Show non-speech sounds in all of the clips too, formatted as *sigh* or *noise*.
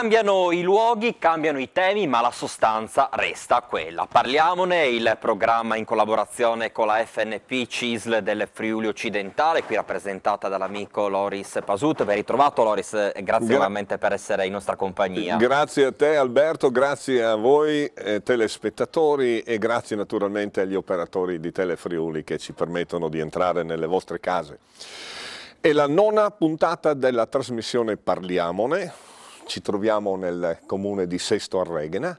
Cambiano i luoghi, cambiano i temi, ma la sostanza resta quella. Parliamone, il programma in collaborazione con la FNP CISL del Friuli Occidentale, qui rappresentata dall'amico Loris Pasut. Ben ritrovato Loris, grazie Gra nuovamente per essere in nostra compagnia. Grazie a te Alberto, grazie a voi eh, telespettatori e grazie naturalmente agli operatori di Telefriuli che ci permettono di entrare nelle vostre case. È la nona puntata della trasmissione Parliamone, ci troviamo nel comune di Sesto Arreghena.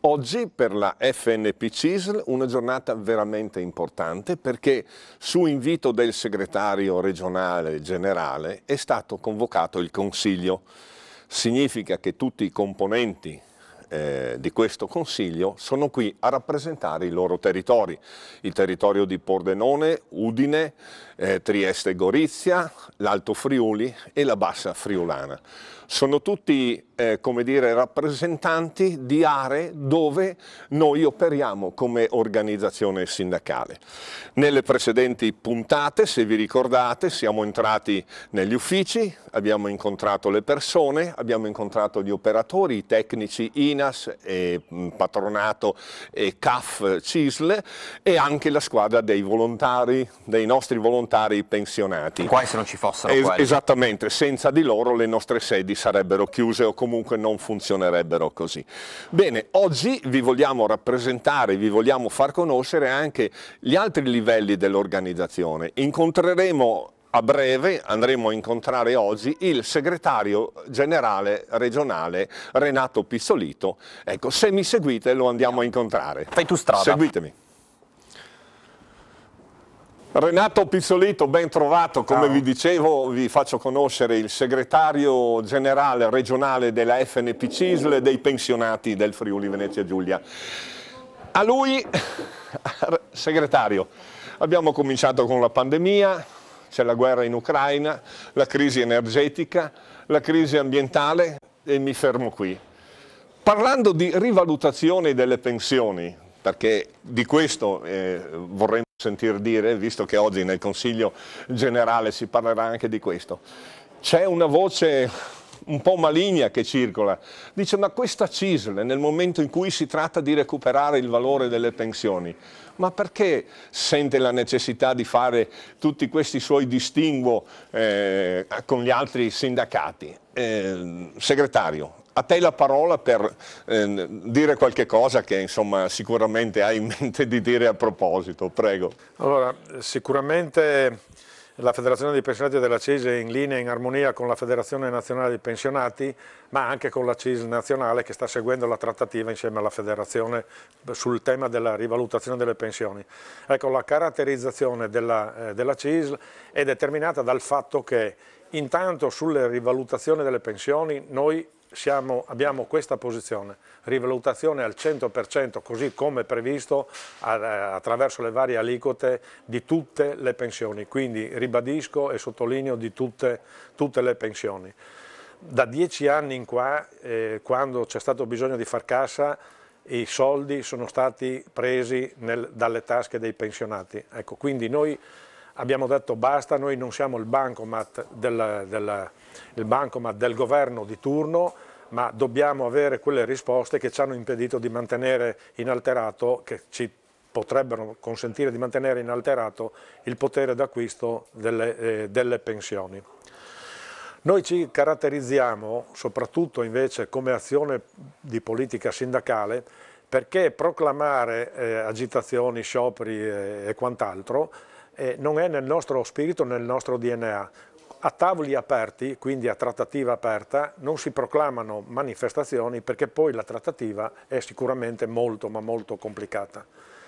Oggi per la FNP CISL una giornata veramente importante perché su invito del segretario regionale generale è stato convocato il Consiglio. Significa che tutti i componenti eh, di questo Consiglio sono qui a rappresentare i loro territori, il territorio di Pordenone, Udine, eh, Trieste Gorizia, l'Alto Friuli e la Bassa Friulana. Sono tutti eh, come dire, rappresentanti di aree dove noi operiamo come organizzazione sindacale. Nelle precedenti puntate, se vi ricordate, siamo entrati negli uffici, abbiamo incontrato le persone, abbiamo incontrato gli operatori, i tecnici INAS, e mm, patronato e CAF CISL e anche la squadra dei volontari, dei nostri volontari contare i pensionati. Quasi se non ci fossero es- quelli. Esattamente, senza di loro le nostre sedi sarebbero chiuse o comunque non funzionerebbero così. Bene, oggi vi vogliamo rappresentare, vi vogliamo far conoscere anche gli altri livelli dell'organizzazione. Incontreremo a breve andremo a incontrare oggi il segretario generale regionale Renato Pizzolito. Ecco, se mi seguite lo andiamo a incontrare. Fai tu strada. Seguitemi. Renato Pizzolito, ben trovato, come Ciao. vi dicevo vi faccio conoscere il segretario generale regionale della FNP CISL e dei pensionati del Friuli Venezia Giulia. A lui, *laughs* segretario, abbiamo cominciato con la pandemia, c'è la guerra in Ucraina, la crisi energetica, la crisi ambientale e mi fermo qui. Parlando di rivalutazione delle pensioni, perché di questo eh, vorremmo sentir dire, visto che oggi nel Consiglio generale si parlerà anche di questo. C'è una voce un po' maligna che circola, dice ma questa CISL nel momento in cui si tratta di recuperare il valore delle pensioni, ma perché sente la necessità di fare tutti questi suoi distinguo eh, con gli altri sindacati? Eh, segretario, a te la parola per eh, dire qualche cosa che insomma, sicuramente hai in mente di dire a proposito, prego. Allora, sicuramente la Federazione dei Pensionati della CIS è in linea, e in armonia con la Federazione Nazionale dei Pensionati, ma anche con la CIS nazionale che sta seguendo la trattativa insieme alla Federazione sul tema della rivalutazione delle pensioni. Ecco, la caratterizzazione della, eh, della CIS è determinata dal fatto che intanto sulle rivalutazioni delle pensioni noi siamo, abbiamo questa posizione, rivalutazione al 100% così come previsto eh, attraverso le varie aliquote di tutte le pensioni, quindi ribadisco e sottolineo di tutte, tutte le pensioni. Da dieci anni in qua, eh, quando c'è stato bisogno di far cassa, i soldi sono stati presi nel, dalle tasche dei pensionati. Ecco, quindi noi abbiamo detto basta, noi non siamo il bancomat del, del, il bancomat del governo di turno, ma dobbiamo avere quelle risposte che ci hanno impedito di mantenere inalterato, che ci potrebbero consentire di mantenere inalterato il potere d'acquisto delle, eh, delle pensioni. Noi ci caratterizziamo soprattutto invece come azione di politica sindacale perché proclamare eh, agitazioni, scioperi e, eh, e quant'altro eh, non è nel nostro spirito, nel nostro DNA. A tavoli aperti, quindi a trattativa aperta, non si proclamano manifestazioni perché poi la trattativa è sicuramente molto ma molto complicata.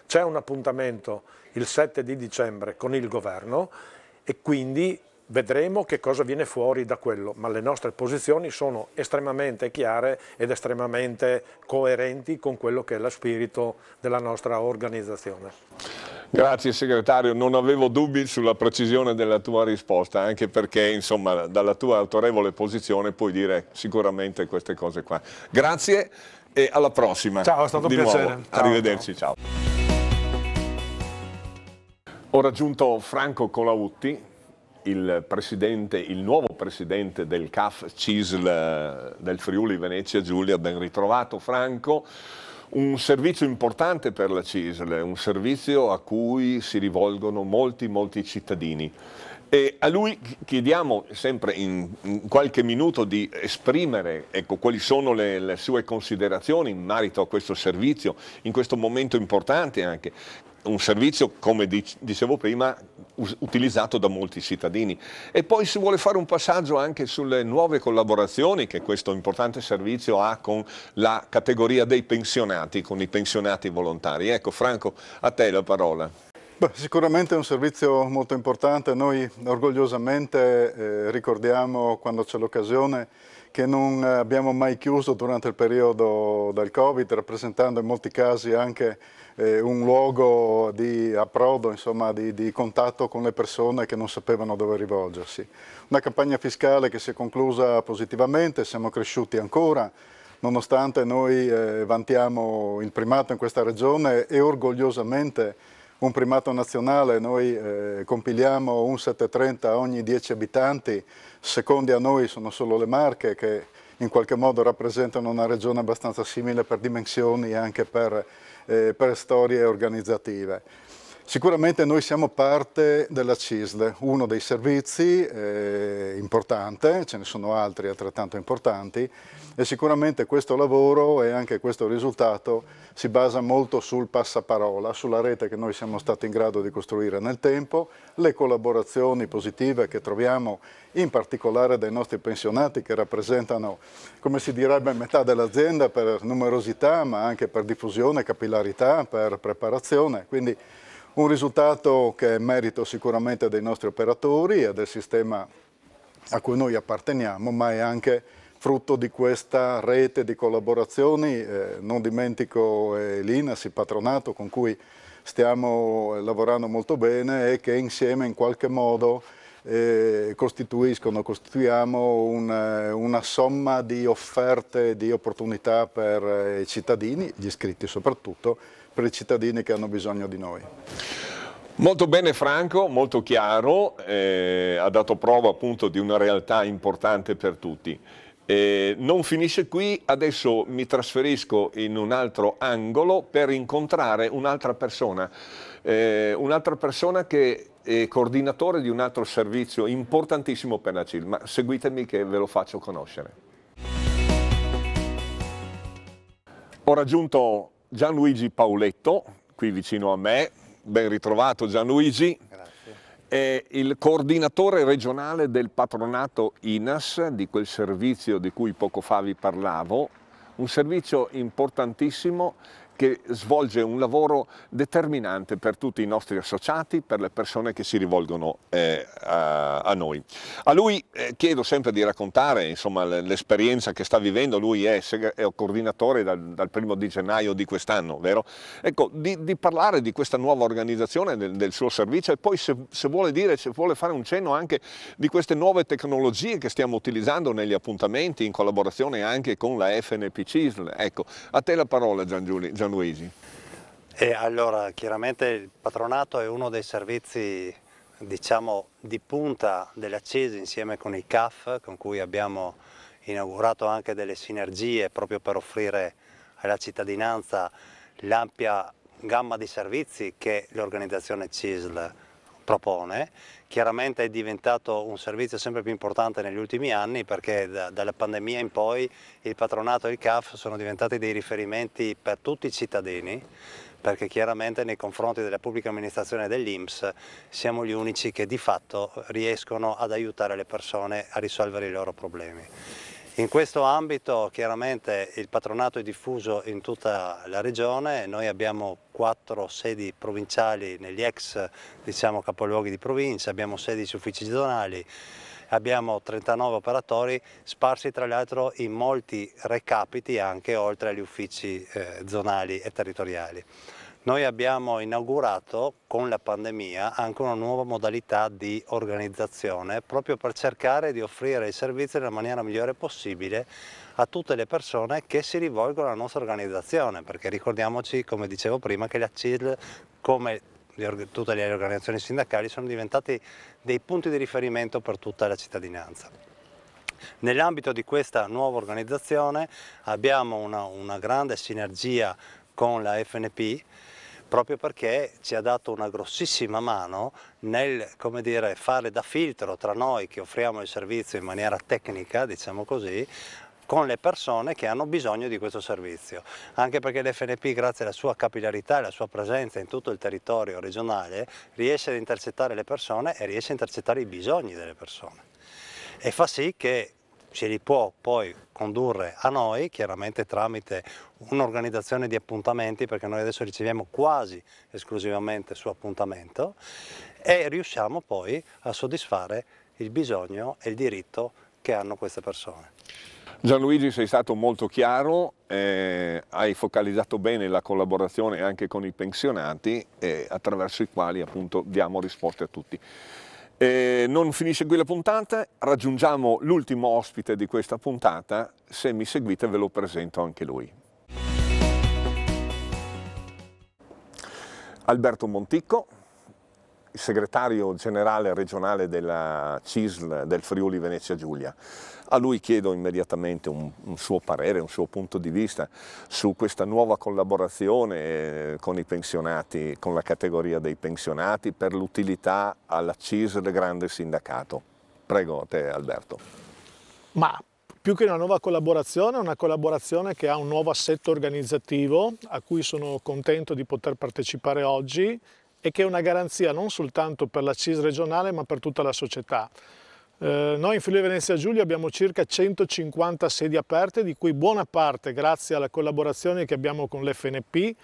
C'è un appuntamento il 7 di dicembre con il governo e quindi vedremo che cosa viene fuori da quello, ma le nostre posizioni sono estremamente chiare ed estremamente coerenti con quello che è lo spirito della nostra organizzazione. Grazie segretario, non avevo dubbi sulla precisione della tua risposta, anche perché insomma dalla tua autorevole posizione puoi dire sicuramente queste cose qua. Grazie e alla prossima. Ciao, è stato Di un piacere. Nuovo. Arrivederci, ciao. ciao. Ho raggiunto Franco Colautti, il, presidente, il nuovo presidente del CAF CISL eh, del Friuli Venezia Giulia, ben ritrovato Franco un servizio importante per la CISL, un servizio a cui si rivolgono molti, molti cittadini. E a lui chiediamo sempre in, in qualche minuto di esprimere ecco, quali sono le, le, sue considerazioni in merito a questo servizio, in questo momento importante anche, un servizio, come dicevo prima, utilizzato da molti cittadini. E poi si vuole fare un passaggio anche sulle nuove collaborazioni che questo importante servizio ha con la categoria dei pensionati, con i pensionati volontari. Ecco Franco, a te la parola. Beh, sicuramente è un servizio molto importante, noi orgogliosamente eh, ricordiamo quando c'è l'occasione che non abbiamo mai chiuso durante il periodo del Covid, rappresentando in molti casi anche eh, un luogo di approdo, insomma, di, di, contatto con le persone che non sapevano dove rivolgersi. Una campagna fiscale che si è conclusa positivamente, siamo cresciuti ancora, nonostante noi eh, vantiamo il primato in questa regione e orgogliosamente un primato nazionale, noi eh, compiliamo un 730 ogni 10 abitanti, secondi a noi sono solo le Marche che in qualche modo rappresentano una regione abbastanza simile per dimensioni e anche per, eh, per storie organizzative. Sicuramente noi siamo parte della CISL, uno dei servizi eh, importante, ce ne sono altri altrettanto importanti e sicuramente questo lavoro e anche questo risultato si basa molto sul passaparola, sulla rete che noi siamo stati in grado di costruire nel tempo, le collaborazioni positive che troviamo in particolare dai nostri pensionati che rappresentano, come si direbbe, metà dell'azienda per numerosità ma anche per diffusione, capillarità, per preparazione. Quindi un risultato che è merito sicuramente dei nostri operatori e del sistema a cui noi apparteniamo, ma è anche frutto di questa rete di collaborazioni, eh, non dimentico eh, l'INAS, il patronato con cui stiamo lavorando molto bene e che insieme in qualche modo eh, costituiscono, costituiamo un, eh, una somma di offerte e di opportunità per eh, i cittadini, gli iscritti soprattutto, per i cittadini che hanno bisogno di noi. Molto bene Franco, molto chiaro, eh, ha dato prova appunto di una realtà importante per tutti. Eh, non finisce qui, adesso mi trasferisco in un altro angolo per incontrare un'altra persona, eh, un'altra persona che è coordinatore di un altro servizio importantissimo per la CIL, ma seguitemi che ve lo faccio conoscere. Ho raggiunto Gianluigi Pauletto, qui vicino a me. Ben ritrovato Gianluigi. Grazie. È il coordinatore regionale del patronato INAS, di quel servizio di cui poco fa vi parlavo, un servizio importantissimo che svolge un lavoro determinante per tutti i nostri associati, per le persone che si rivolgono eh, a, a, noi. A lui eh, chiedo sempre di raccontare l'esperienza che sta vivendo, lui è, è coordinatore dal, dal, primo di gennaio di quest'anno, vero? Ecco, di, di, parlare di questa nuova organizzazione, del, del suo servizio e poi se, se, vuole dire, se vuole fare un cenno anche di queste nuove tecnologie che stiamo utilizzando negli appuntamenti in collaborazione anche con la FNP CISL. Ecco, a te la parola Gian Giulio. San Luigi? E allora, chiaramente il patronato è uno dei servizi diciamo, di punta della CESI insieme con i CAF, con cui abbiamo inaugurato anche delle sinergie proprio per offrire alla cittadinanza l'ampia gamma di servizi che l'organizzazione CISL propone. Chiaramente è diventato un servizio sempre più importante negli ultimi anni perché da, dalla pandemia in poi il patronato e il CAF sono diventati dei riferimenti per tutti i cittadini perché chiaramente nei confronti della pubblica amministrazione e dell'Inps siamo gli unici che di fatto riescono ad aiutare le persone a risolvere i loro problemi. In questo ambito chiaramente il patronato è diffuso in tutta la regione, noi abbiamo quattro sedi provinciali negli ex diciamo, capoluoghi di provincia, abbiamo 16 uffici zonali, abbiamo 39 operatori sparsi tra l'altro in molti recapiti anche oltre agli uffici eh, zonali e territoriali. Noi abbiamo inaugurato con la pandemia anche una nuova modalità di organizzazione proprio per cercare di offrire i servizi nella maniera migliore possibile a tutte le persone che si rivolgono alla nostra organizzazione perché ricordiamoci come dicevo prima che la CIL come tutte le organizzazioni sindacali sono diventati dei punti di riferimento per tutta la cittadinanza. Nell'ambito di questa nuova organizzazione abbiamo una, una grande sinergia con la FNP proprio perché ci ha dato una grossissima mano nel dire, fare da filtro tra noi che offriamo il servizio in maniera tecnica, diciamo così, con le persone che hanno bisogno di questo servizio. Anche perché l'FNP, grazie alla sua capillarità e alla sua presenza in tutto il territorio regionale, riesce ad intercettare le persone e riesce a intercettare i bisogni delle persone. E fa sì che ce li può poi condurre a noi, chiaramente tramite un'organizzazione di appuntamenti, perché noi adesso riceviamo quasi esclusivamente su appuntamento, e riusciamo poi a soddisfare il bisogno e il diritto che hanno queste persone. Gianluigi sei stato molto chiaro, eh, hai focalizzato bene la collaborazione anche con i pensionati eh, attraverso i quali appunto diamo risposte a tutti. E non finisce qui la puntata, raggiungiamo l'ultimo ospite di questa puntata, se mi seguite ve lo presento anche lui. Alberto Monticco, il segretario generale regionale della CISL del Friuli Venezia Giulia. A lui chiedo immediatamente un, un, suo parere, un suo punto di vista su questa nuova collaborazione eh, con i pensionati, con la categoria dei pensionati per l'utilità alla CISL grande sindacato. Prego a te Alberto. Ma più che una nuova collaborazione, è una collaborazione che ha un nuovo assetto organizzativo a cui sono contento di poter partecipare oggi e che è una garanzia non soltanto per la CIS regionale ma per tutta la società. Eh, noi in Friuli Venezia Giulia abbiamo circa 150 sedi aperte, di cui buona parte grazie alla collaborazione che abbiamo con l'FNP,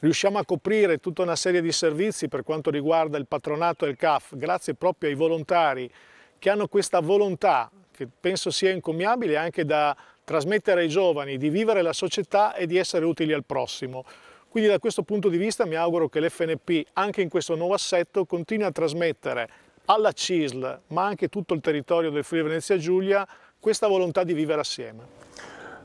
riusciamo a coprire tutta una serie di servizi per quanto riguarda il patronato e il CAF, grazie proprio ai volontari che hanno questa volontà, che penso sia incommiabile anche da trasmettere ai giovani, di vivere la società e di essere utili al prossimo. Quindi da questo punto di vista mi auguro che l'FNP anche in questo nuovo assetto continui a trasmettere alla CISL, ma anche tutto il territorio del Friuli Venezia Giulia, questa volontà di vivere assieme.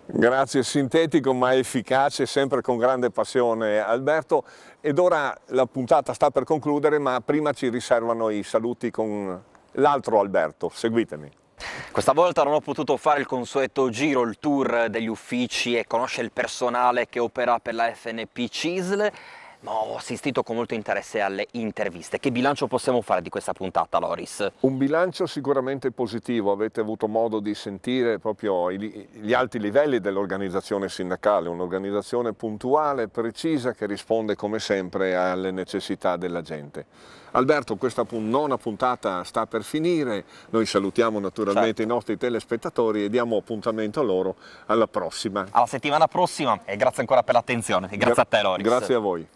Grazie, sintetico ma efficace, sempre con grande passione Alberto. Ed ora la puntata sta per concludere, ma prima ci riservano i saluti con l'altro Alberto. Seguitemi. Questa volta non ho potuto fare il consueto giro, il tour degli uffici e conoscere il personale che opera per la FNP CISL, ma ho assistito con molto interesse alle interviste. Che bilancio possiamo fare di questa puntata, Loris? Un bilancio sicuramente positivo, avete avuto modo di sentire proprio gli alti livelli dell'organizzazione sindacale, un'organizzazione puntuale, precisa, che risponde come sempre alle necessità della gente. Alberto, questa nona puntata sta per finire, noi salutiamo naturalmente certo. i nostri telespettatori e diamo appuntamento a loro alla prossima. Alla settimana prossima e grazie ancora per l'attenzione e grazie Gra a te Loris. Grazie a voi.